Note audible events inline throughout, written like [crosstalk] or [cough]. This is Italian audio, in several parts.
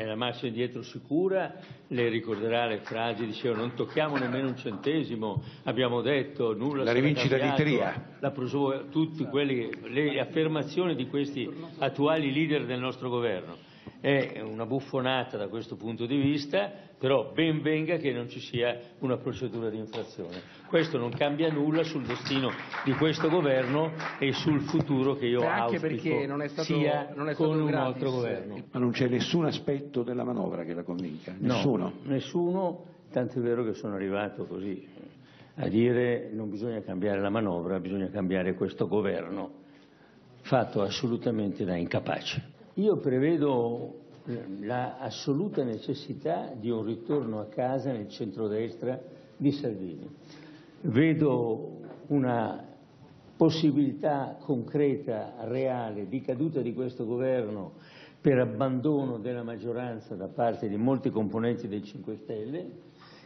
è la marcia indietro sicura, le ricorderà le frasi, diceva non tocchiamo nemmeno un centesimo, abbiamo detto nulla la rivincita cambiato, La prosu- tutte quelle, le affermazioni di questi attuali leader del nostro governo. È una buffonata da questo punto di vista, però ben venga che non ci sia una procedura di infrazione. Questo non cambia nulla sul destino di questo governo e sul futuro che io Anche auspico non è stato, sia non è stato con un gratis. altro governo. Ma non c'è nessun aspetto della manovra che la convinca? Nessuno? No, nessuno, tanto è vero che sono arrivato così a dire non bisogna cambiare la manovra, bisogna cambiare questo governo, fatto assolutamente da incapace. Io prevedo eh, l'assoluta necessità di un ritorno a casa nel centrodestra di Salvini. Vedo una possibilità concreta, reale, di caduta di questo governo per abbandono della maggioranza da parte di molti componenti del 5 Stelle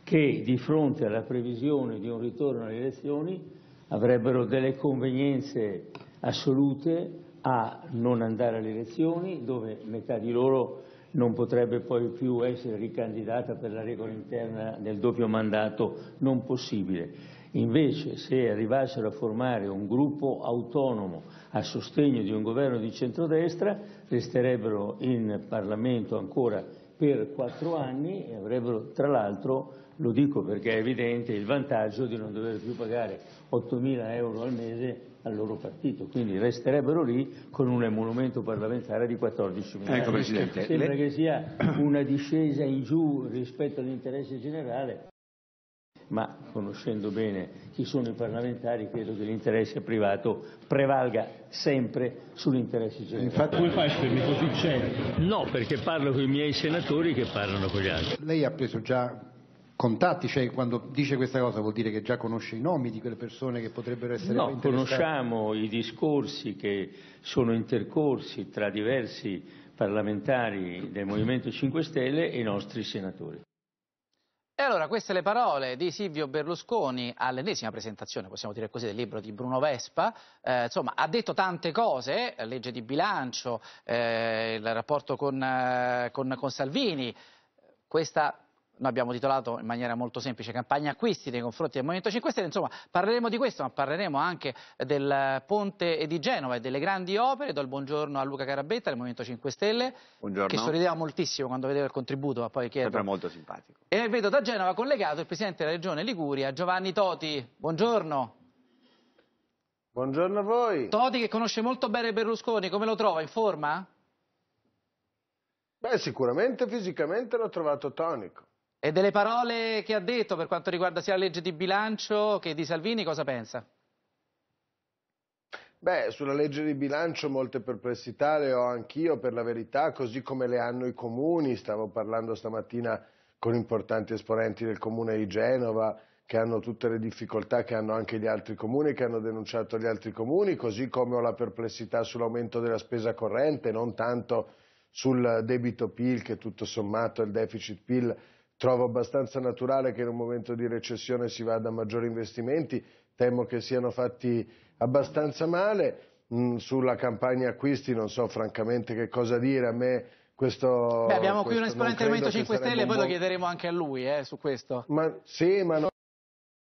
che di fronte alla previsione di un ritorno alle elezioni avrebbero delle convenienze assolute a non andare alle elezioni, dove metà di loro non potrebbe poi più essere ricandidata per la regola interna del doppio mandato, non possibile. Invece, se arrivassero a formare un gruppo autonomo a sostegno di un governo di centrodestra, resterebbero in Parlamento ancora per quattro anni e avrebbero, tra l'altro, lo dico perché è evidente, il vantaggio di non dover più pagare 8.000 euro al mese al loro partito, quindi resterebbero lì con un emolumento parlamentare di 14 miliardi. Ecco Presidente, Sembra le... che sia una discesa in giù rispetto all'interesse generale, ma conoscendo bene chi sono i parlamentari credo che l'interesse privato prevalga sempre sull'interesse generale. Infatti come fai a esprimermi così certo? No, perché parlo con i miei senatori che parlano con gli altri. Lei ha preso già contatti? Cioè, quando dice questa cosa vuol dire che già conosce i nomi di quelle persone che potrebbero essere no, interessate? conosciamo i discorsi che sono intercorsi tra diversi parlamentari del Movimento 5 Stelle e i nostri senatori. E allora, queste le parole di Silvio Berlusconi all'ennesima presentazione, possiamo dire così, del libro di Bruno Vespa. Eh, insomma, ha detto tante cose, legge di bilancio, eh, il rapporto con, eh, con, con Salvini, questa noi abbiamo titolato in maniera molto semplice campagna acquisti nei confronti del Movimento 5 Stelle, insomma parleremo di questo ma parleremo anche del ponte di Genova e delle grandi opere, do il buongiorno a Luca Carabetta del Movimento 5 Stelle buongiorno. che sorrideva moltissimo quando vedeva il contributo ma poi chiedo. Sempre molto simpatico. E vedo da Genova collegato il Presidente della Regione Liguria Giovanni Toti, buongiorno. Buongiorno a voi. Toti che conosce molto bene Berlusconi, come lo trova? In forma? Beh, sicuramente fisicamente l'ho trovato tonico. E delle parole che ha detto per quanto riguarda sia la legge di bilancio che di Salvini, cosa pensa? Beh, sulla legge di bilancio molte perplessità le ho anch'io per la verità, così come le hanno i comuni. Stavo parlando stamattina con importanti esponenti del comune di Genova che hanno tutte le difficoltà che hanno anche gli altri comuni, che hanno denunciato gli altri comuni, così come ho la perplessità sull'aumento della spesa corrente, non tanto sul debito PIL che tutto sommato è il deficit PIL Trovo abbastanza naturale che in un momento di recessione si vada a maggiori investimenti, temo che siano fatti abbastanza male. Mm, sulla campagna acquisti non so francamente che cosa dire, a me questo... Beh, abbiamo qui un esponente del Movimento 5 Stelle, poi buon... lo chiederemo anche a lui eh, su questo. Ma, sì, ma no,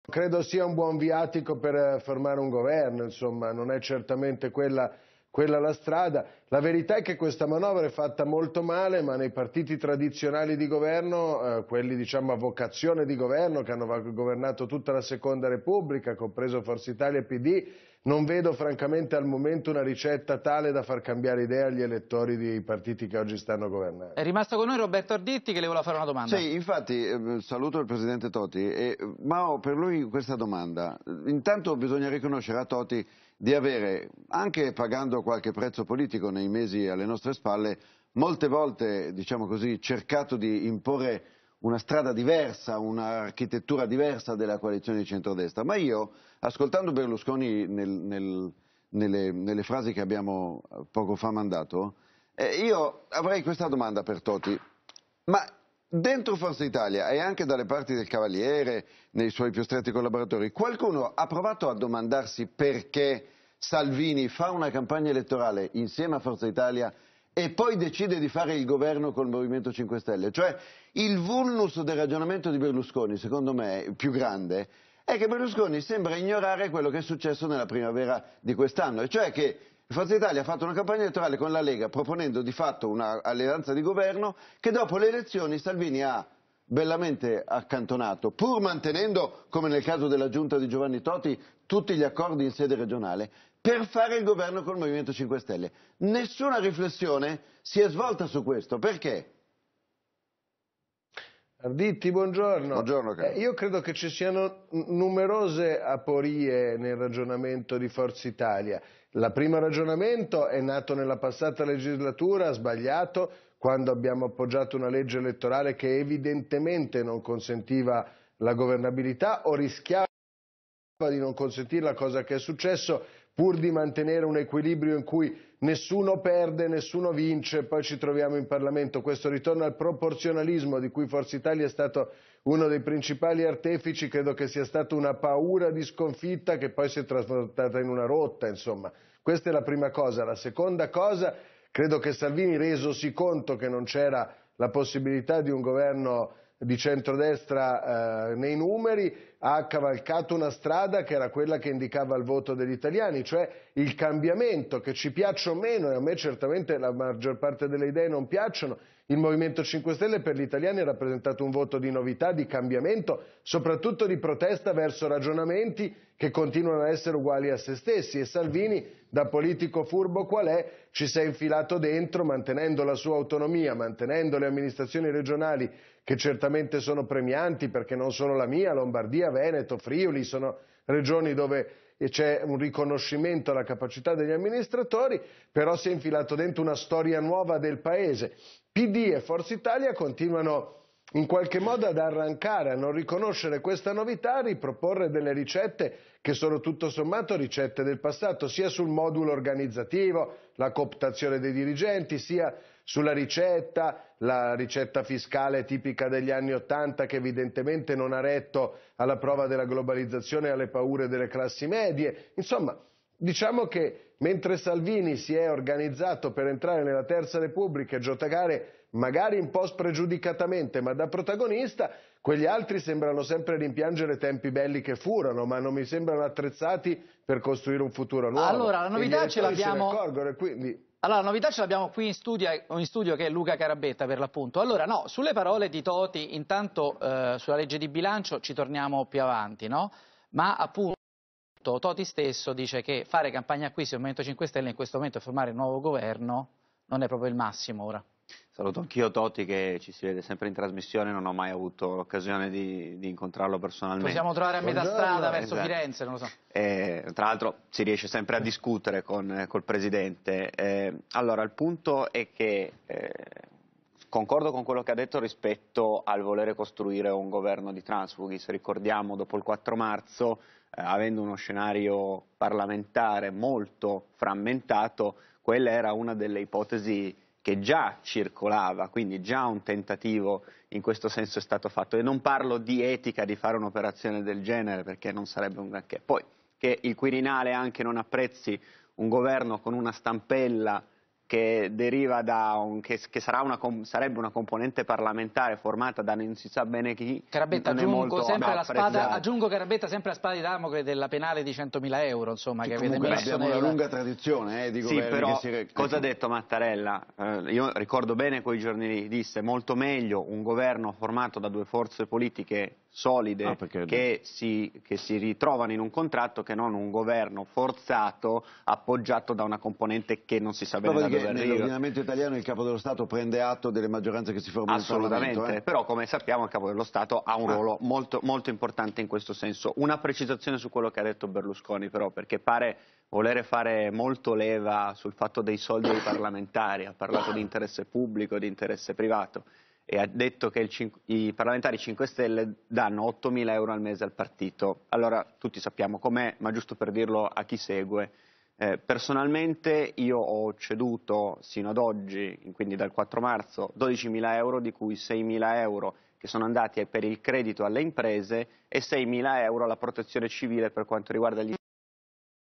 credo sia un buon viatico per eh, formare un governo, insomma, non è certamente quella quella la strada. La verità è che questa manovra è fatta molto male, ma nei partiti tradizionali di governo, eh, quelli diciamo a vocazione di governo, che hanno governato tutta la seconda repubblica, compreso Forza Italia e PD, non vedo francamente al momento una ricetta tale da far cambiare idea agli elettori dei partiti che oggi stanno governando. È rimasto con noi Roberto Arditti che le voleva fare una domanda. Sì, infatti eh, saluto il Presidente Toti. Eh, ma ho per lui questa domanda. Intanto bisogna riconoscere a Toti di avere, anche pagando qualche prezzo politico nei mesi alle nostre spalle, molte volte, diciamo così, cercato di imporre una strada diversa, un'architettura diversa della coalizione di centrodestra, ma io, ascoltando Berlusconi nel, nel, nelle, nelle, frasi che abbiamo poco fa mandato, eh, io avrei questa domanda per Toti, ma dentro Forza Italia e anche dalle parti del Cavaliere, nei suoi più stretti collaboratori, qualcuno ha provato a domandarsi perché Salvini fa una campagna elettorale insieme a Forza Italia e poi decide di fare il governo col Movimento 5 Stelle, cioè il vulnus del ragionamento di Berlusconi, secondo me, più grande, è che Berlusconi sembra ignorare quello che è successo nella primavera di quest'anno, e cioè che Forza Italia ha fatto una campagna elettorale con la Lega proponendo di fatto un'alleanza di governo che dopo le elezioni Salvini ha bellamente accantonato, pur mantenendo, come nel caso della giunta di Giovanni Toti, tutti gli accordi in sede regionale, per fare il governo col Movimento 5 Stelle. Nessuna riflessione si è svolta su questo, perché? Arditti, buongiorno. buongiorno eh, io credo che ci siano numerose aporie nel ragionamento di Forza Italia. Il primo ragionamento è nato nella passata legislatura, sbagliato, quando abbiamo appoggiato una legge elettorale che evidentemente non consentiva la governabilità o rischiava di non consentirla, cosa che è successo pur di mantenere un equilibrio in cui nessuno perde, nessuno vince, poi ci troviamo in Parlamento. Questo ritorno al proporzionalismo di cui Forza Italia è stato uno dei principali artefici, credo che sia stata una paura di sconfitta che poi si è trasformata in una rotta, insomma. Questa è la prima cosa. La seconda cosa, credo che Salvini, resosi conto che non c'era la possibilità di un governo di centrodestra eh, nei numeri, ha cavalcato una strada che era quella che indicava il voto degli italiani, cioè il cambiamento, che ci piaccia o meno, e a me certamente la maggior parte delle idee non piacciono, il Movimento 5 Stelle per gli italiani ha rappresentato un voto di novità, di cambiamento, soprattutto di protesta verso ragionamenti che continuano a essere uguali a se stessi e Salvini, da politico furbo qual è, ci si è infilato dentro mantenendo la sua autonomia, mantenendo le amministrazioni regionali che certamente sono premianti perché non solo la mia, Lombardia, Veneto, Friuli, sono regioni dove c'è un riconoscimento alla capacità degli amministratori, però si è infilato dentro una storia nuova del paese. PD e Forza Italia continuano in qualche modo ad arrancare, a non riconoscere questa novità, a riproporre delle ricette che sono tutto sommato ricette del passato, sia sul modulo organizzativo, la cooptazione dei dirigenti, sia sulla ricetta, la ricetta fiscale tipica degli anni Ottanta che evidentemente non ha retto alla prova della globalizzazione e alle paure delle classi medie. Insomma, diciamo che mentre Salvini si è organizzato per entrare nella Terza Repubblica e giocare magari un po' spregiudicatamente, ma da protagonista, quegli altri sembrano sempre rimpiangere tempi belli che furono, ma non mi sembrano attrezzati per costruire un futuro nuovo. Allora, la novità ce l'abbiamo. Quindi... Allora, la novità ce l'abbiamo qui in studio, in studio, che è Luca Carabetta per l'appunto. Allora, no, sulle parole di Toti, intanto eh, sulla legge di bilancio ci torniamo più avanti, no? Ma appunto Toti stesso dice che fare campagna acquisti al Movimento 5 Stelle in questo momento e formare un nuovo governo non è proprio il massimo ora. Saluto anch'io Totti che ci si vede sempre in trasmissione, non ho mai avuto l'occasione di, di, incontrarlo personalmente. Possiamo trovare a metà strada verso esatto. Firenze, non lo so. Eh, tra l'altro si riesce sempre a discutere con, eh, col Presidente. Eh, allora, il punto è che eh, concordo con quello che ha detto rispetto al volere costruire un governo di transfughi. Se ricordiamo, dopo il 4 marzo, eh, avendo uno scenario parlamentare molto frammentato, quella era una delle ipotesi che già circolava, quindi già un tentativo in questo senso è stato fatto. E non parlo di etica di fare un'operazione del genere perché non sarebbe un granché. Poi che il Quirinale anche non apprezzi un governo con una stampella che, un, che, che una, sarebbe una componente parlamentare formata da non si sa bene chi. Carabetta, aggiungo, sempre spada, aggiungo Carabetta sempre la spada di Damocle della penale di 100.000 euro, insomma, che, che avete messo. Abbiamo nella... una lunga tradizione eh, di governi sì, però, si... Cosa ha detto Mattarella? Eh, io ricordo bene quei giorni lì, disse molto meglio un governo formato da due forze politiche solide ah, perché... che, si, che, si, ritrovano in un contratto che non un governo forzato appoggiato da una componente che non si sa bene da dove arriva. Nell'ordinamento italiano il Capo dello Stato prende atto delle maggioranze che si formano Assolutamente, eh? però come sappiamo il Capo dello Stato ha un ah. ruolo molto, molto importante in questo senso. Una precisazione su quello che ha detto Berlusconi però, perché pare volere fare molto leva sul fatto dei soldi dei parlamentari, ha parlato di interesse pubblico, di interesse privato e ha detto che il, i parlamentari 5 Stelle danno 8.000 euro al mese al partito. Allora tutti sappiamo com'è, ma giusto per dirlo a chi segue. Eh, personalmente io ho ceduto sino ad oggi, quindi dal 4 marzo, 12.000 euro, di cui 6.000 euro che sono andati per il credito alle imprese e 6.000 euro alla protezione civile per quanto riguarda gli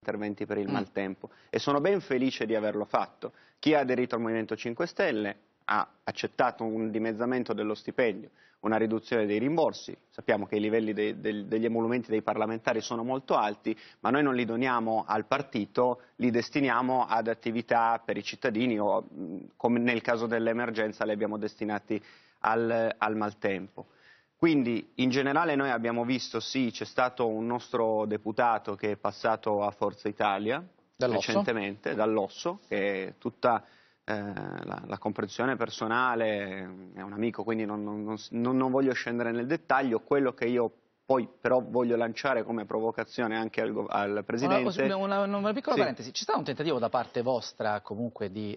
interventi per il mm. maltempo e sono ben felice di averlo fatto. Chi ha aderito al Movimento 5 Stelle ha accettato un dimezzamento dello stipendio, una riduzione dei rimborsi, sappiamo che i livelli de, de, degli emolumenti dei parlamentari sono molto alti, ma noi non li doniamo al partito, li destiniamo ad attività per i cittadini o come nel caso dell'emergenza li abbiamo destinati al, al maltempo. Quindi in generale noi abbiamo visto, sì, c'è stato un nostro deputato che è passato a Forza Italia dall recentemente, dall'Osso, che è tutta eh, la, la, comprensione personale eh, è un amico, quindi non, non, non, non voglio scendere nel dettaglio, quello che io poi però voglio lanciare come provocazione anche al, al Presidente. Una, una, una, una piccola sì. parentesi, ci sta un tentativo da parte vostra comunque di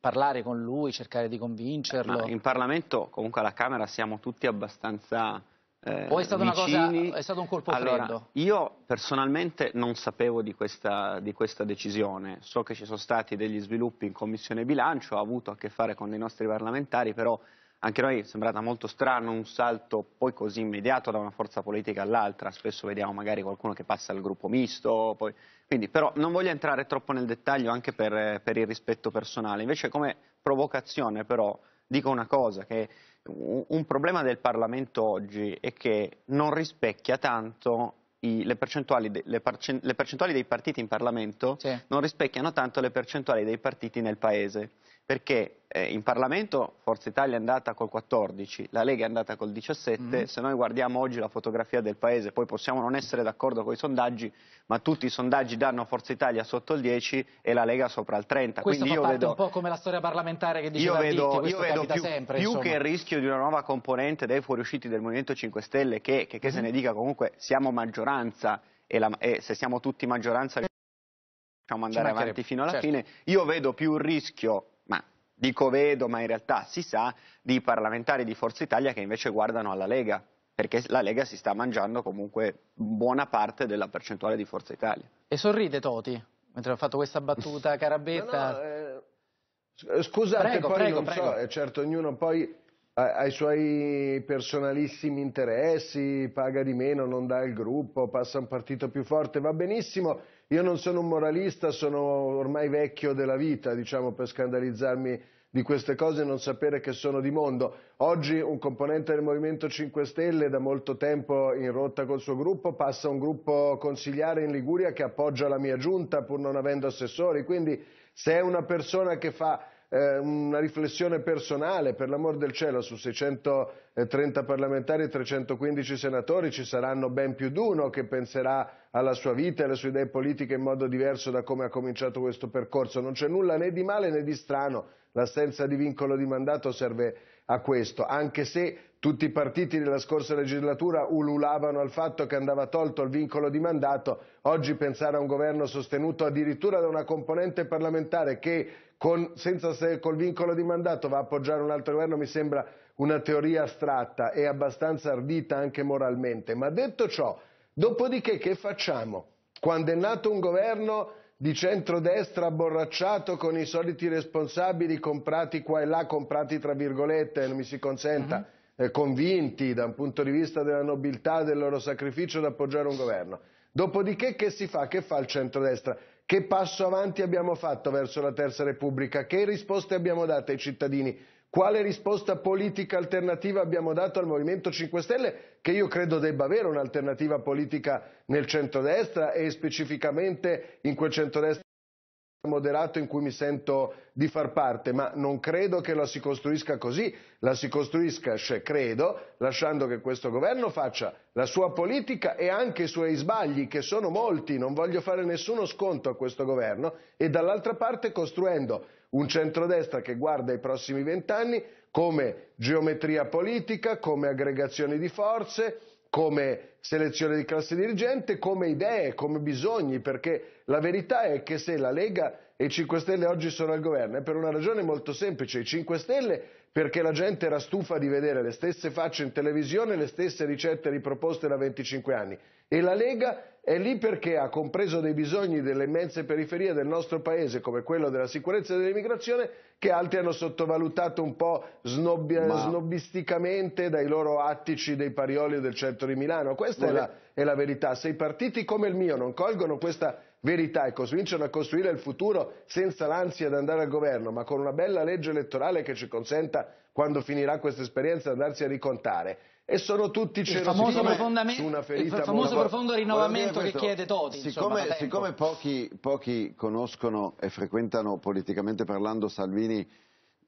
parlare con lui, cercare di convincerlo? Ma in Parlamento, comunque alla Camera, siamo tutti abbastanza eh, o è stata una cosa, è stato un colpo allora, freddo? Io personalmente non sapevo di questa, di questa, decisione, so che ci sono stati degli sviluppi in Commissione Bilancio, ho avuto a che fare con i nostri parlamentari, però anche a noi è sembrata molto strano un salto poi così immediato da una forza politica all'altra, spesso vediamo magari qualcuno che passa al gruppo misto, poi... Quindi, però non voglio entrare troppo nel dettaglio anche per, per il rispetto personale, invece come provocazione però dico una cosa che un problema del Parlamento oggi è che non rispecchia tanto i, le, percentuali de, le, percentuali dei partiti in Parlamento, sì. non rispecchiano tanto le percentuali dei partiti nel Paese perché eh, in Parlamento Forza Italia è andata col 14, la Lega è andata col 17, mm se noi guardiamo oggi la fotografia del Paese, poi possiamo non essere d'accordo con i sondaggi, ma tutti i sondaggi danno Forza Italia sotto il 10 e la Lega sopra il 30. Questo Quindi fa io vedo, un po' come la storia parlamentare che diceva io vedo, Arditti, io vedo più, sempre, più che il rischio di una nuova componente dei fuoriusciti del Movimento 5 Stelle, che, che, che mm se ne mhm. dica comunque siamo maggioranza e, la, e se siamo tutti maggioranza... Possiamo andare avanti fino alla certo. fine. Io vedo più il rischio dico vedo ma in realtà si sa, di parlamentari di Forza Italia che invece guardano alla Lega, perché la Lega si sta mangiando comunque buona parte della percentuale di Forza Italia. E sorride Toti, mentre ha fatto questa battuta carabetta. [laughs] no, no, eh, scusate, prego, poi prego, non prego. so, eh, certo ognuno poi ha i suoi personalissimi interessi, paga di meno, non dà il gruppo, passa un partito più forte, va benissimo io non sono un moralista, sono ormai vecchio della vita, diciamo, per scandalizzarmi di queste cose e non sapere che sono di mondo. Oggi un componente del Movimento 5 Stelle da molto tempo in rotta col suo gruppo passa un gruppo consigliare in Liguria che appoggia la mia giunta pur non avendo assessori, quindi se è una persona che fa eh, una riflessione personale, per l'amor del cielo, su 600 30 eh, parlamentari e 315 senatori, ci saranno ben più di uno che penserà alla sua vita e alle sue idee politiche in modo diverso da come ha cominciato questo percorso. Non c'è nulla né di male né di strano, l'assenza di vincolo di mandato serve a questo, anche se tutti i partiti della scorsa legislatura ululavano al fatto che andava tolto il vincolo di mandato, oggi pensare a un governo sostenuto addirittura da una componente parlamentare che con, senza, col vincolo di mandato va a appoggiare un altro governo mi sembra una teoria astratta e abbastanza ardita anche moralmente, ma detto ciò, dopodiché che facciamo? Quando è nato un governo di centrodestra abborracciato con i soliti responsabili comprati qua e là, comprati tra virgolette, non mi si consenta, uh mhm. -huh. eh, convinti da un punto di vista della nobiltà, del loro sacrificio ad appoggiare un governo. Dopodiché che si fa? Che fa il centrodestra? Che passo avanti abbiamo fatto verso la Terza Repubblica? Che risposte abbiamo dato ai cittadini? quale risposta politica alternativa abbiamo dato al Movimento 5 Stelle, che io credo debba avere un'alternativa politica nel centrodestra e specificamente in quel centrodestra moderato in cui mi sento di far parte, ma non credo che la si costruisca così, la si costruisca, cioè, credo, lasciando che questo governo faccia la sua politica e anche i suoi sbagli, che sono molti, non voglio fare nessuno sconto a questo governo, e dall'altra parte costruendo un centrodestra che guarda i prossimi vent'anni come geometria politica, come aggregazione di forze, come selezione di classe dirigente, come idee, come bisogni, perché la verità è che se la Lega e i 5 Stelle oggi sono al governo è per una ragione molto semplice, i 5 Stelle perché la gente era stufa di vedere le stesse facce in televisione, le stesse ricette riproposte da 25 anni e la Lega è lì perché ha compreso dei bisogni delle immense periferie del nostro paese, come quello della sicurezza e dell'immigrazione, che altri hanno sottovalutato un po' snobbi- Ma... snobbisticamente dai loro attici dei parioli del centro di Milano. Questa Vuole... è, la, è la verità. Se i partiti come il mio non colgono questa verità e cominciano a costruire il futuro senza l'ansia di andare al governo, ma con una bella legge elettorale che ci consenta, quando finirà questa esperienza, di andarsi a ricontare e sono tutti cerosini su una ferita Il famoso profondo rinnovamento che chiede Toti. Siccome, insomma, siccome pochi, pochi, conoscono e frequentano politicamente parlando Salvini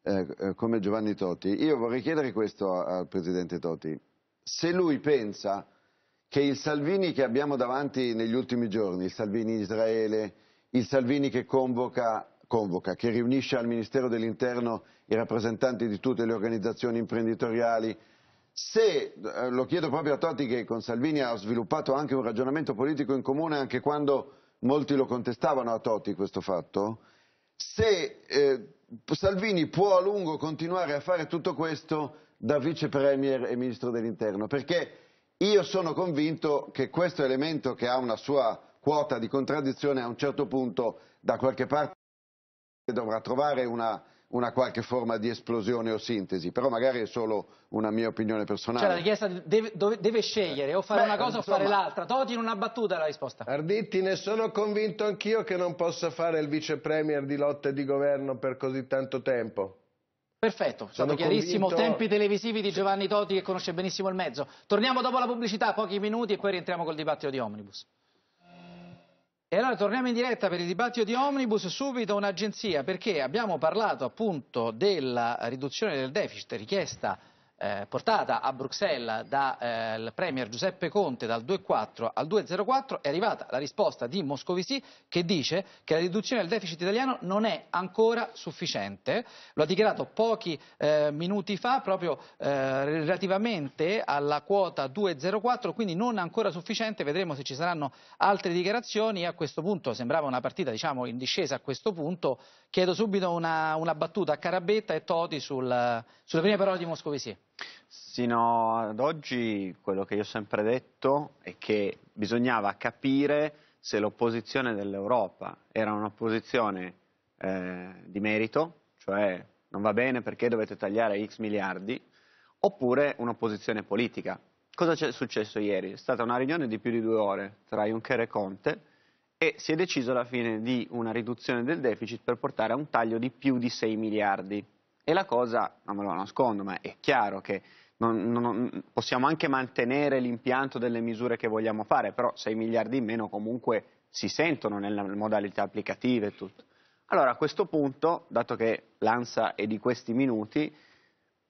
eh, eh come Giovanni Toti, io vorrei chiedere questo al Presidente Toti. Se lui pensa che il Salvini che abbiamo davanti negli ultimi giorni, il Salvini Israele, il Salvini che convoca Convoca, che riunisce al Ministero dell'Interno i rappresentanti di tutte le organizzazioni imprenditoriali, se, eh, lo chiedo proprio a Totti che con Salvini ha sviluppato anche un ragionamento politico in comune anche quando molti lo contestavano a Totti questo fatto, se eh, Salvini può a lungo continuare a fare tutto questo da vice premier e ministro dell'interno, perché io sono convinto che questo elemento che ha una sua quota di contraddizione a un certo punto da qualche parte dovrà trovare una una qualche forma di esplosione o sintesi, però magari è solo una mia opinione personale. Cioè la richiesta deve, dove, deve scegliere o fare Beh, una cosa insomma, o fare l'altra. Toti in una battuta la risposta. Arditti, ne sono convinto anch'io che non possa fare il vice premier di lotte di governo per così tanto tempo. Perfetto, è stato chiarissimo. Convinto... Tempi televisivi di Giovanni Toti che conosce benissimo il mezzo. Torniamo dopo la pubblicità, pochi minuti e poi rientriamo col dibattito di Omnibus. E allora torniamo in diretta per il dibattito di Omnibus, subito un'agenzia, perché abbiamo parlato appunto della riduzione del deficit richiesta eh, portata a Bruxelles dal eh, Premier Giuseppe Conte dal 2,4 al 2,04 è arrivata la risposta di Moscovici che dice che la riduzione del deficit italiano non è ancora sufficiente, lo ha dichiarato pochi eh, minuti fa proprio eh, relativamente alla quota 2,04, quindi non ancora sufficiente, vedremo se ci saranno altre dichiarazioni, a questo punto sembrava una partita diciamo, in discesa a questo punto, chiedo subito una, una battuta a Carabetta e Toti sul, sulle prime parole di Moscovici. Sino ad oggi quello che io ho sempre detto è che bisognava capire se l'opposizione dell'Europa era un'opposizione eh, di merito, cioè non va bene perché dovete tagliare x miliardi, oppure un'opposizione politica. Cosa è successo ieri? È stata una riunione di più di due ore tra Juncker e Conte e si è deciso alla fine di una riduzione del deficit per portare a un taglio di più di 6 miliardi. E la cosa, non me lo nascondo, ma è chiaro che non, non, possiamo anche mantenere l'impianto delle misure che vogliamo fare, però 6 miliardi in meno comunque si sentono nelle modalità applicative e tutto. Allora a questo punto, dato che l'ANSA è di questi minuti,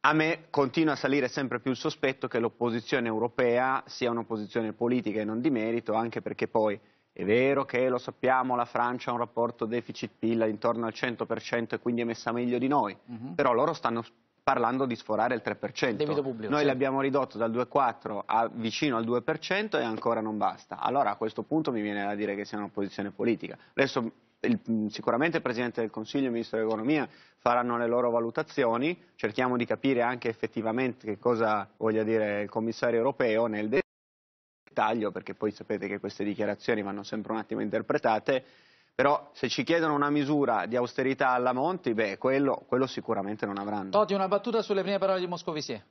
a me continua a salire sempre più il sospetto che l'opposizione europea sia un'opposizione politica e non di merito, anche perché poi è vero che, lo sappiamo, la Francia ha un rapporto deficit-PIL intorno al 100% e quindi è messa meglio di noi, uh mhm. -huh. però loro stanno parlando di sforare il 3%. Debito pubblico, noi sì. l'abbiamo ridotto dal 2,4 a vicino al 2% e ancora non basta. Allora a questo punto mi viene da dire che sia una posizione politica. Adesso il, sicuramente il Presidente del Consiglio e il Ministro dell'Economia faranno le loro valutazioni, cerchiamo di capire anche effettivamente che cosa voglia dire il Commissario europeo nel dettaglio perché poi sapete che queste dichiarazioni vanno sempre un attimo interpretate, però se ci chiedono una misura di austerità alla Monti, beh, quello, quello sicuramente non avranno. Totti, una battuta sulle prime parole di Moscovici.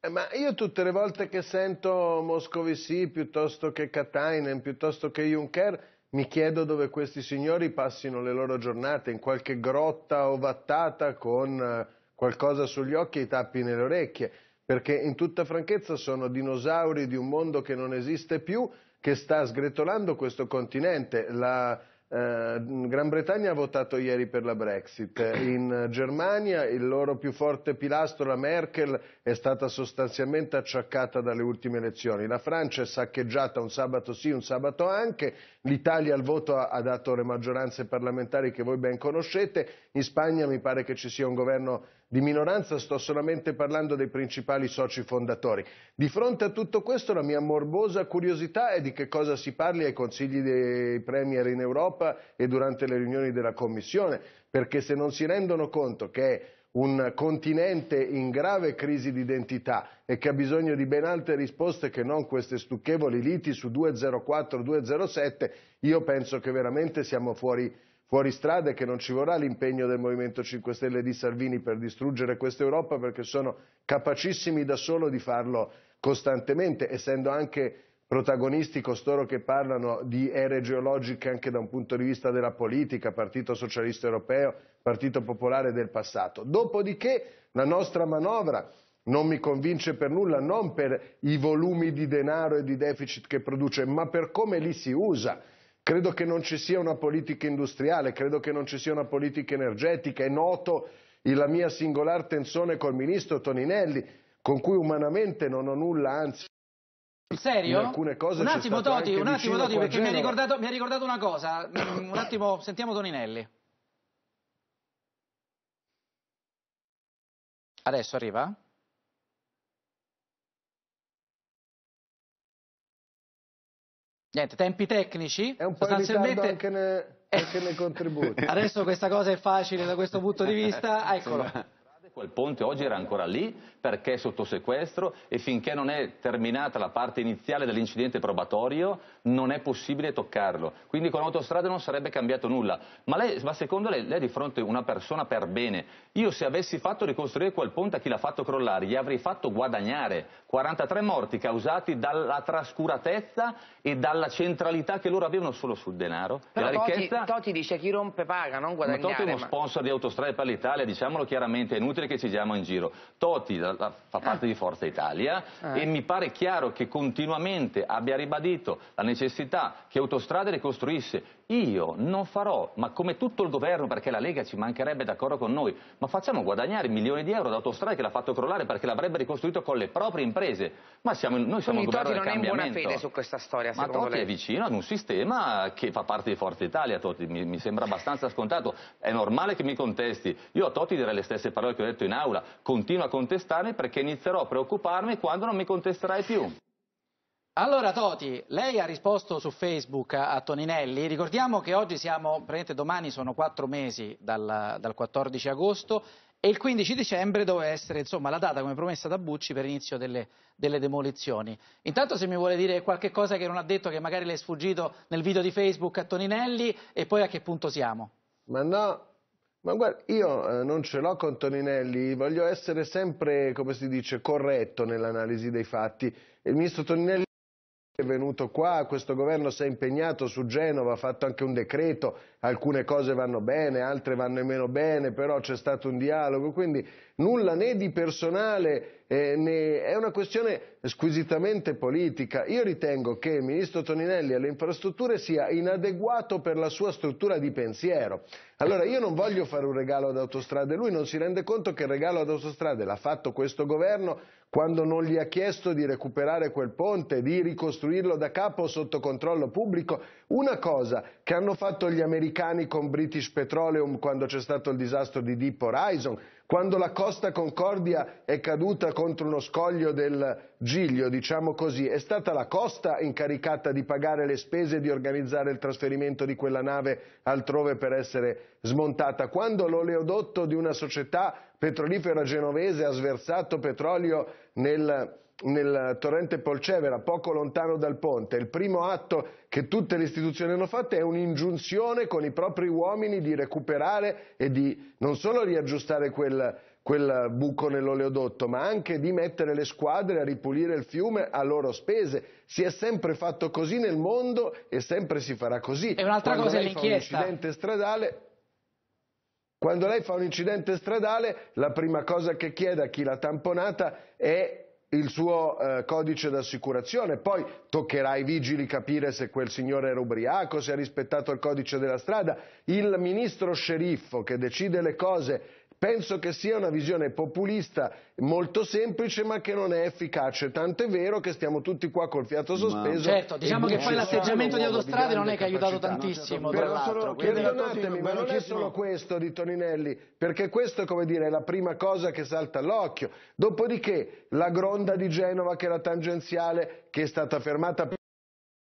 Eh, ma io tutte le volte che sento Moscovici piuttosto che Katainen, piuttosto che Juncker, mi chiedo dove questi signori passino le loro giornate, in qualche grotta ovattata con eh, qualcosa sugli occhi e i tappi nelle orecchie perché in tutta franchezza sono dinosauri di un mondo che non esiste più, che sta sgretolando questo continente. La, eh, Gran Bretagna ha votato ieri per la Brexit, in Germania il loro più forte pilastro, la Merkel, è stata sostanzialmente acciaccata dalle ultime elezioni, la Francia è saccheggiata un sabato sì, un sabato anche, l'Italia al voto ha, ha dato le maggioranze parlamentari che voi ben conoscete, in Spagna mi pare che ci sia un governo di minoranza sto solamente parlando dei principali soci fondatori. Di fronte a tutto questo la mia morbosa curiosità è di che cosa si parli ai consigli dei premier in Europa e durante le riunioni della Commissione, perché se non si rendono conto che è un continente in grave crisi di identità e che ha bisogno di ben altre risposte che non queste stucchevoli liti su 204-207, io penso che veramente siamo fuori fuori strada e che non ci vorrà l'impegno del Movimento 5 Stelle di Salvini per distruggere questa Europa perché sono capacissimi da solo di farlo costantemente, essendo anche protagonisti costoro che parlano di ere geologiche anche da un punto di vista della politica, Partito Socialista Europeo, Partito Popolare del passato. Dopodiché la nostra manovra non mi convince per nulla, non per i volumi di denaro e di deficit che produce, ma per come li si usa. Credo che non ci sia una politica industriale, credo che non ci sia una politica energetica. È noto la mia singolare tensione col ministro Toninelli, con cui umanamente non ho nulla, anzi serio? Alcune cose un attimo Toti, un attimo Toti perché mi ha, ricordato, mi ha, ricordato, una cosa, mm, un attimo sentiamo Toninelli. Adesso arriva? Niente, tempi tecnici. È un po' sostanzialmente... anche, ne... anche nei contributi. [laughs] Adesso questa cosa è facile da questo punto di vista, [laughs] eccolo. Quel ponte oggi era ancora lì perché è sotto sequestro e finché non è terminata la parte iniziale dell'incidente probatorio non è possibile toccarlo. Quindi con l'autostrada non sarebbe cambiato nulla. Ma, lei, ma secondo lei, lei è di fronte una persona per bene. Io se avessi fatto ricostruire quel ponte a chi l'ha fatto crollare, gli avrei fatto guadagnare 43 morti causati dalla trascuratezza e dalla centralità che loro avevano solo sul denaro. Però Totti, ricchezza... Totti dice chi rompe paga, non guadagnare. Ma Totti è uno ma... sponsor di autostrade per l'Italia, diciamolo chiaramente, è inutile che ci diamo in giro. Totti fa parte di Forza Italia eh. e mi pare chiaro che continuamente abbia ribadito la necessità che Autostrade le costruisse io non farò, ma come tutto il governo, perché la Lega ci mancherebbe d'accordo con noi, ma facciamo guadagnare milioni di euro da autostrade che l'ha fatto crollare perché l'avrebbe ricostruito con le proprie imprese. Ma siamo, noi siamo Quindi il governo Totti del cambiamento. non è in buona fede su questa storia, Ma Totti lei. è vicino ad un sistema che fa parte di Forza Italia, Totti, mi, mi sembra abbastanza scontato. È normale che mi contesti. Io a Totti direi le stesse parole che ho detto in aula. Continua a contestarmi perché inizierò a preoccuparmi quando non mi contesterai più. Allora Toti, lei ha risposto su Facebook a, Toninelli, ricordiamo che oggi siamo, praticamente domani sono quattro mesi dal, dal 14 agosto e il 15 dicembre doveva essere insomma, la data come promessa da Bucci per inizio delle, delle, demolizioni. Intanto se mi vuole dire qualche cosa che non ha detto che magari le è sfuggito nel video di Facebook a Toninelli e poi a che punto siamo. Ma no, ma guarda, io eh, non ce l'ho con Toninelli, voglio essere sempre, come si dice, corretto nell'analisi dei fatti. Il ministro Toninelli è venuto qua, questo governo si è impegnato su Genova, ha fatto anche un decreto alcune cose vanno bene, altre vanno meno bene, però c'è stato un dialogo, quindi nulla né di personale eh, né è una questione squisitamente politica. Io ritengo che il ministro Toninelli alle infrastrutture sia inadeguato per la sua struttura di pensiero. Allora io non voglio fare un regalo ad autostrade, lui non si rende conto che il regalo ad autostrade l'ha fatto questo governo quando non gli ha chiesto di recuperare quel ponte, di ricostruirlo da capo sotto controllo pubblico una cosa che hanno fatto gli americani con British Petroleum quando c'è stato il disastro di Deep Horizon, quando la Costa Concordia è caduta contro uno scoglio del Giglio, diciamo così, è stata la Costa incaricata di pagare le spese e di organizzare il trasferimento di quella nave altrove per essere smontata. Quando l'oleodotto di una società petrolifera genovese ha sversato petrolio nel nel torrente Polcevera, poco lontano dal ponte. Il primo atto che tutte le istituzioni hanno fatto è un'ingiunzione con i propri uomini di recuperare e di non solo riaggiustare quel, quel buco nell'oleodotto, ma anche di mettere le squadre a ripulire il fiume a loro spese. Si è sempre fatto così nel mondo e sempre si farà così. E un'altra cosa è l'inchiesta. quando lei fa un incidente stradale, la prima cosa che chiede a chi l'ha tamponata è il suo eh, codice d'assicurazione, poi toccherà ai vigili capire se quel signore era ubriaco, se ha rispettato il codice della strada, il ministro sceriffo che decide le cose Penso che sia una visione populista molto semplice ma che non è efficace, tanto è vero che stiamo tutti qua col fiato sospeso. Certo, diciamo che poi l'atteggiamento di autostrade non è che ha aiutato tantissimo. Certo, Perdonatemi, ma non è solo questo di Toninelli, perché questo come dire, è la prima cosa che salta all'occhio. Dopodiché la gronda di Genova che è la tangenziale, che è stata fermata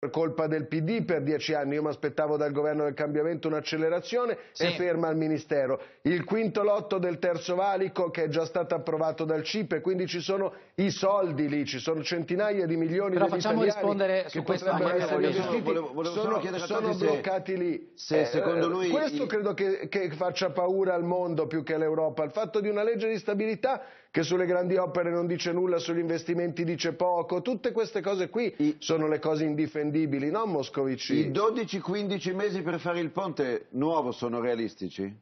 per colpa del PD per dieci anni, io mi aspettavo dal governo del cambiamento un'accelerazione sì. e ferma il Ministero. Il quinto lotto del Terzo Valico che è già stato approvato dal CIPE, quindi ci sono i soldi lì, ci sono centinaia di milioni Però degli italiani rispondere che su potrebbero essere investiti, volevo, volevo sono, sono bloccati se, lì. Se, eh, secondo lui questo i... credo che, che faccia paura al mondo più che all'Europa, il fatto di una legge di stabilità che sulle grandi opere non dice nulla, sugli investimenti dice poco, tutte queste cose qui I, sono le cose indifendibili, non Moscovici? I 12-15 mesi per fare il ponte nuovo sono realistici?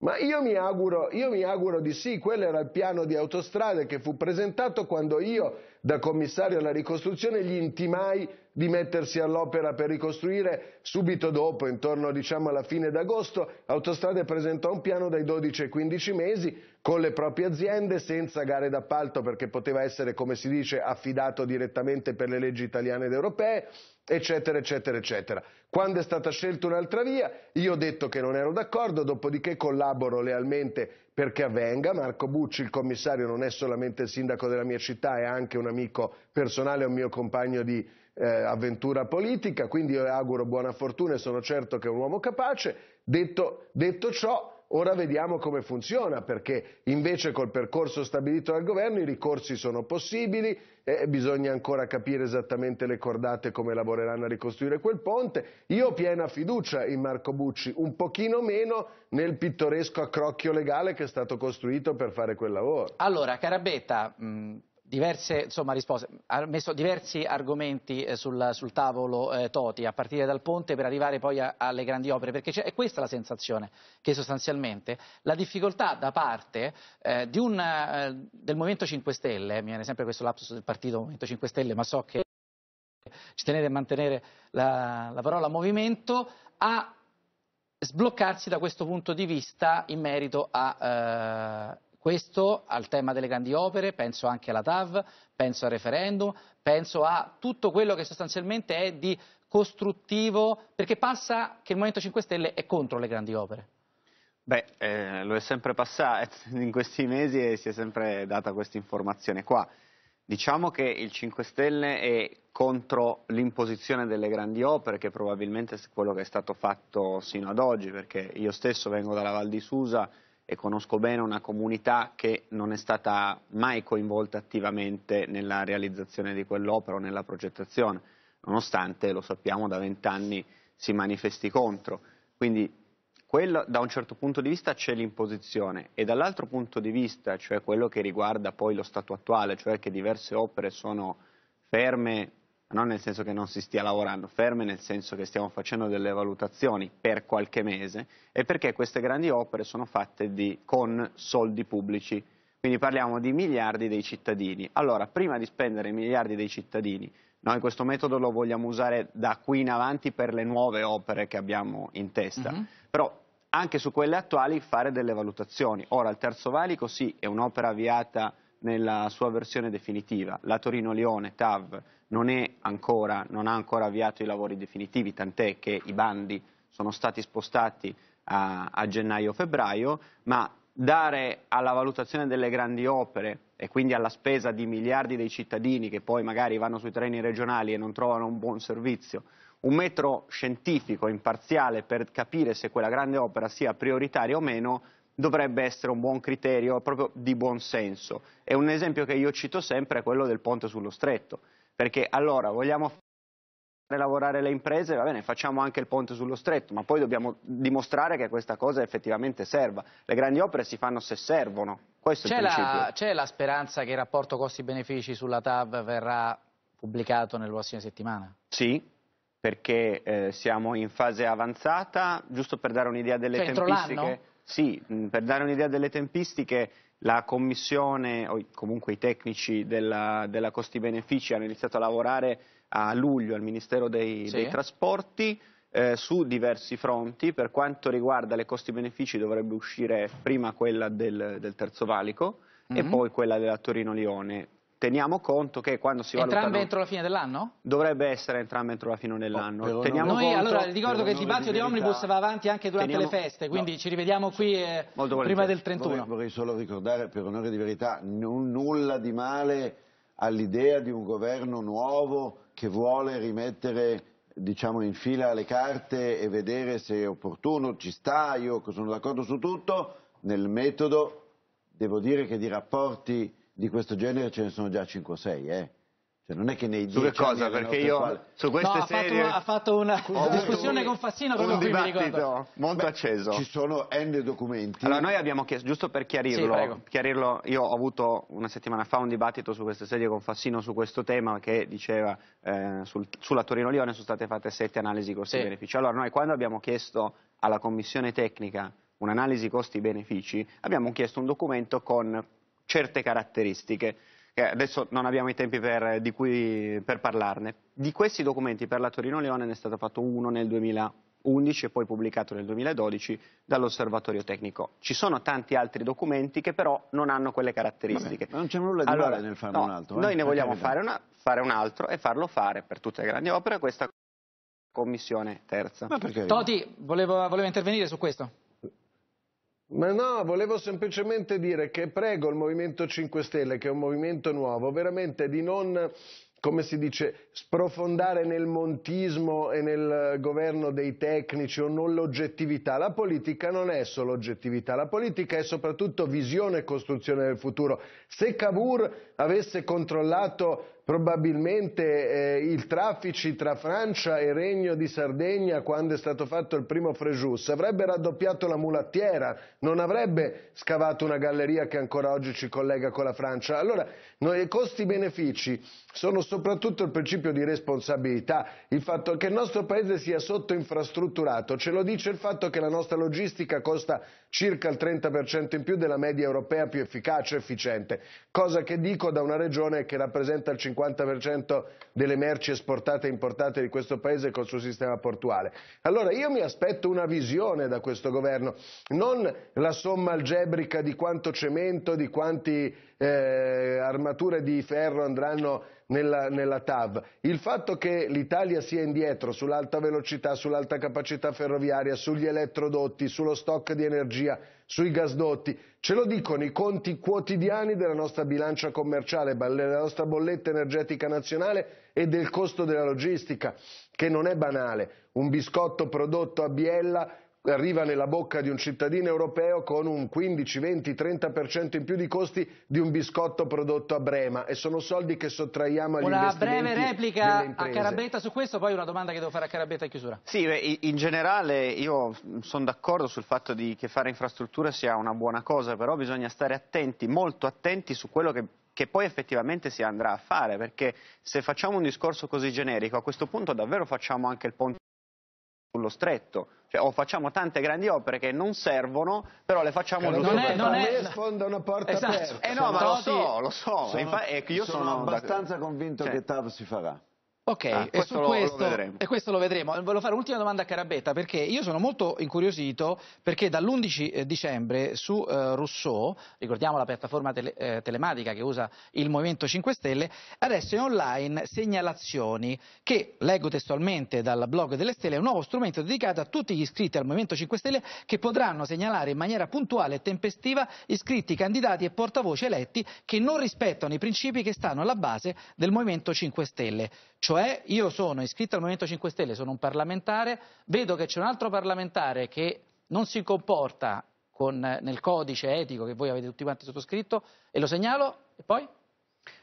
Ma io mi, auguro, io mi, auguro, di sì, quello era il piano di autostrade che fu presentato quando io, da commissario alla ricostruzione, gli intimai di mettersi all'opera per ricostruire subito dopo, intorno diciamo, alla fine d'agosto, Autostrade presentò un piano dai 12 ai 15 mesi con le proprie aziende senza gare d'appalto perché poteva essere, come si dice, affidato direttamente per le leggi italiane ed europee eccetera, eccetera, eccetera. Quando è stata scelta un'altra via, io ho detto che non ero d'accordo, dopodiché collaboro lealmente perché avvenga. Marco Bucci, il commissario, non è solamente il sindaco della mia città, è anche un amico personale, un mio compagno di eh, avventura politica, quindi io auguro buona fortuna e sono certo che è un uomo capace. Detto, detto ciò, Ora vediamo come funziona, perché invece col percorso stabilito dal governo i ricorsi sono possibili, e bisogna ancora capire esattamente le cordate come lavoreranno a ricostruire quel ponte. Io ho piena fiducia in Marco Bucci, un pochino meno nel pittoresco accrocchio legale che è stato costruito per fare quel lavoro. Allora, Carabetta, mh, diverse insomma, risposte, ha messo diversi argomenti eh, sul, sul, tavolo eh, Toti, a partire dal ponte per arrivare poi a, alle grandi opere, perché è questa la sensazione che sostanzialmente la difficoltà da parte eh, di un, eh, del Movimento 5 Stelle, mi viene sempre questo lapsus del partito Movimento 5 Stelle, ma so che ci tenete a mantenere la, la parola movimento, a sbloccarsi da questo punto di vista in merito a eh, questo al tema delle grandi opere, penso anche alla TAV, penso al referendum, penso a tutto quello che sostanzialmente è di costruttivo, perché passa che il Movimento 5 Stelle è contro le grandi opere. Beh, eh, lo è sempre passato [laughs] in questi mesi e si è sempre data questa informazione qua. Diciamo che il 5 Stelle è contro l'imposizione delle grandi opere, che probabilmente è quello che è stato fatto sino ad oggi, perché io stesso vengo dalla Val di Susa, e conosco bene una comunità che non è stata mai coinvolta attivamente nella realizzazione di quell'opera o nella progettazione, nonostante, lo sappiamo, da vent'anni si manifesti contro. Quindi quello, da un certo punto di vista c'è l'imposizione e dall'altro punto di vista, cioè quello che riguarda poi lo stato attuale, cioè che diverse opere sono ferme non nel senso che non si stia lavorando, ferme nel senso che stiamo facendo delle valutazioni per qualche mese e perché queste grandi opere sono fatte di, con soldi pubblici, quindi parliamo di miliardi dei cittadini. Allora, prima di spendere miliardi dei cittadini, noi questo metodo lo vogliamo usare da qui in avanti per le nuove opere che abbiamo in testa, mm -hmm. però anche su quelle attuali fare delle valutazioni. Ora, il Terzo Valico sì, è un'opera avviata nella sua versione definitiva, la Torino-Lione, TAV, non, ancora, non ha ancora avviato i lavori definitivi, tant'è che i bandi sono stati spostati a, a gennaio-febbraio, ma dare alla valutazione delle grandi opere e quindi alla spesa di miliardi dei cittadini che poi magari vanno sui treni regionali e non trovano un buon servizio, un metro scientifico imparziale per capire se quella grande opera sia prioritaria o meno dovrebbe essere un buon criterio proprio di buon senso. E un esempio che io cito sempre è quello del ponte sullo stretto perché allora vogliamo fare lavorare le imprese, va bene, facciamo anche il ponte sullo stretto, ma poi dobbiamo dimostrare che questa cosa effettivamente serva. Le grandi opere si fanno se servono, questo è il principio. C'è la speranza che il rapporto costi-benefici sulla TAV verrà pubblicato nella prossima settimana? Sì, perché eh, siamo in fase avanzata, giusto per dare un'idea delle cioè, tempistiche. Sì, per dare un'idea delle tempistiche la commissione o comunque i tecnici della, della Costi Benefici hanno iniziato a lavorare a luglio al Ministero dei, sì. dei Trasporti eh, su diversi fronti. Per quanto riguarda le costi benefici dovrebbe uscire prima quella del, del Terzo Valico mm -hmm. e mhm. poi quella della Torino-Lione. Teniamo conto che quando si valutano... Entrambe entro la fine dell'anno? Dovrebbe essere entrambe entro la fine dell'anno. Oh, Teniamo noi, conto... Allora, ricordo che il dibattito di Omnibus va avanti anche durante Teniamo... le feste, quindi no. ci rivediamo qui eh, prima del 31. Vorrei, vorrei solo ricordare, per onore di verità, nulla di male all'idea di un governo nuovo che vuole rimettere diciamo, in fila le carte e vedere se è opportuno, ci sta, io sono d'accordo su tutto, nel metodo devo dire che di rapporti di questo genere ce ne sono già 5 o 6, eh. Cioè, non è che nei due che cosa? Perché io quale... su queste no, serie ha fatto una, ha fatto una discussione un, con Fassino proprio un qui, dibattito molto Beh, acceso. Ci sono n documenti. Allora noi abbiamo chiesto giusto per chiarirlo, sì, chiarirlo, io ho avuto una settimana fa un dibattito su queste serie con Fassino su questo tema che diceva eh, sul, sulla Torino Lione sono state fatte sette analisi costi-benefici. Allora noi quando abbiamo chiesto alla commissione tecnica un'analisi costi-benefici abbiamo chiesto un documento con certe caratteristiche, che adesso non abbiamo i tempi per, di cui, per parlarne. Di questi documenti per la Torino-Leone ne è stato fatto uno nel 2011 e poi pubblicato nel 2012 dall'Osservatorio Tecnico. Ci sono tanti altri documenti che però non hanno quelle caratteristiche. Vabbè, non c'è nulla di allora, male nel farne no, un altro. Eh? Noi ne vogliamo fare, una, fare un altro e farlo fare per tutte le grandi opere. Questa commissione terza. Toti, volevo, volevo intervenire su questo. Ma no, volevo semplicemente dire che prego il Movimento 5 Stelle, che è un movimento nuovo, veramente di non, come si dice, sprofondare nel montismo e nel governo dei tecnici o non l'oggettività. La politica non è solo oggettività, la politica è soprattutto visione e costruzione del futuro. Se Cavour avesse controllato Probabilmente eh, il traffici tra Francia e Regno di Sardegna quando è stato fatto il primo Frejus avrebbe raddoppiato la mulattiera, non avrebbe scavato una galleria che ancora oggi ci collega con la Francia. Allora, noi, costi-benefici sono soprattutto il principio di responsabilità, il fatto che il nostro paese sia sotto infrastrutturato ce lo dice il fatto che la nostra logistica costa circa il 30% in più della media europea più efficace e efficiente, cosa che dico da una regione che rappresenta il 50% 50% delle merci esportate e importate di questo paese col suo sistema portuale. Allora io mi aspetto una visione da questo governo, non la somma algebrica di quanto cemento, di quanti eh, armature di ferro andranno nella, nella, TAV. Il fatto che l'Italia sia indietro sull'alta velocità, sull'alta capacità ferroviaria, sugli elettrodotti, sullo stock di energia, sui gasdotti, ce lo dicono i conti quotidiani della nostra bilancia commerciale, della nostra bolletta energetica nazionale e del costo della logistica, che non è banale. Un biscotto prodotto a Biella arriva nella bocca di un cittadino europeo con un 15, 20, 30% in più di costi di un biscotto prodotto a Brema e sono soldi che sottraiamo agli una investimenti Una breve replica a Carabetta su questo, poi una domanda che devo fare a Carabetta in chiusura. Sì, beh, in generale io sono d'accordo sul fatto di, che fare infrastrutture sia una buona cosa, però bisogna stare attenti, molto attenti su quello che che poi effettivamente si andrà a fare, perché se facciamo un discorso così generico, a questo punto davvero facciamo anche il ponte sullo stretto. Cioè, o facciamo tante grandi opere che non servono, però le facciamo non, è, non è sfonda una porta esatto. aperta. Eh no, ma lo so, lo so. Sono, Infa- io sono, sono abbastanza da... convinto cioè. che TAV si farà. Ok, ah, e, su questo, lo e questo lo vedremo. Eh, volevo fare un'ultima domanda a Carabetta perché io sono molto incuriosito perché dall'11 eh, dicembre su uh, Rousseau, ricordiamo la piattaforma tele, eh, telematica che usa il Movimento 5 Stelle, adesso è online segnalazioni che, leggo testualmente dal blog delle Stelle, è un nuovo strumento dedicato a tutti gli iscritti al Movimento 5 Stelle che potranno segnalare in maniera puntuale e tempestiva iscritti, candidati e portavoce eletti che non rispettano i principi che stanno alla base del Movimento 5 Stelle. Cioè cioè io sono iscritto al Movimento 5 Stelle, sono un parlamentare, vedo che c'è un altro parlamentare che non si comporta con, nel codice etico che voi avete tutti quanti sottoscritto e lo segnalo e poi?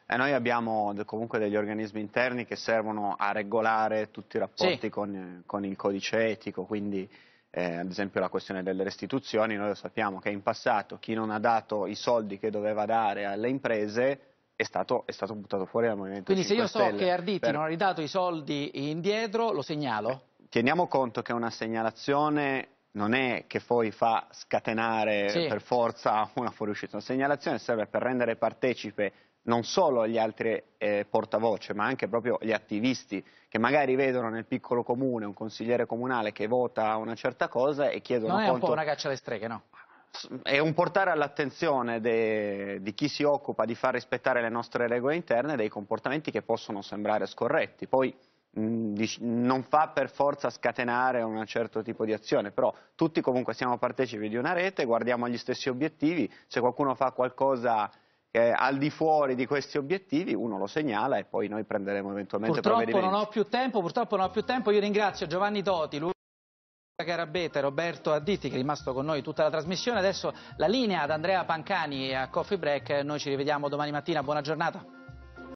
Eh, noi abbiamo comunque degli organismi interni che servono a regolare tutti i rapporti sì. con, con, il codice etico, quindi eh, ad esempio la questione delle restituzioni, noi lo sappiamo che in passato chi non ha dato i soldi che doveva dare alle imprese è stato, è stato, buttato fuori dal Movimento Quindi 5 Stelle. Quindi se io so che Arditi per... non ha ridato i soldi indietro, lo segnalo? Eh, teniamo conto che una segnalazione non è che poi fa scatenare sì. per forza una fuoriuscita, una segnalazione serve per rendere partecipe non solo gli altri eh, portavoce, ma anche proprio gli attivisti che magari vedono nel piccolo comune un consigliere comunale che vota una certa cosa e chiedono... Non è un conto... po' una caccia alle streghe, no? è un portare all'attenzione di chi si occupa di far rispettare le nostre regole interne dei comportamenti che possono sembrare scorretti. Poi mh, non fa per forza scatenare un certo tipo di azione, però tutti comunque siamo partecipi di una rete, guardiamo gli stessi obiettivi, se qualcuno fa qualcosa al di fuori di questi obiettivi uno lo segnala e poi noi prenderemo eventualmente purtroppo provvedimenti. Purtroppo non ho più tempo, purtroppo non ho più tempo, io ringrazio Giovanni Toti, Carabete, Roberto Additti che è rimasto con noi tutta la trasmissione, adesso la linea ad Andrea Pancani a Coffee Break, noi ci rivediamo domani mattina, buona giornata.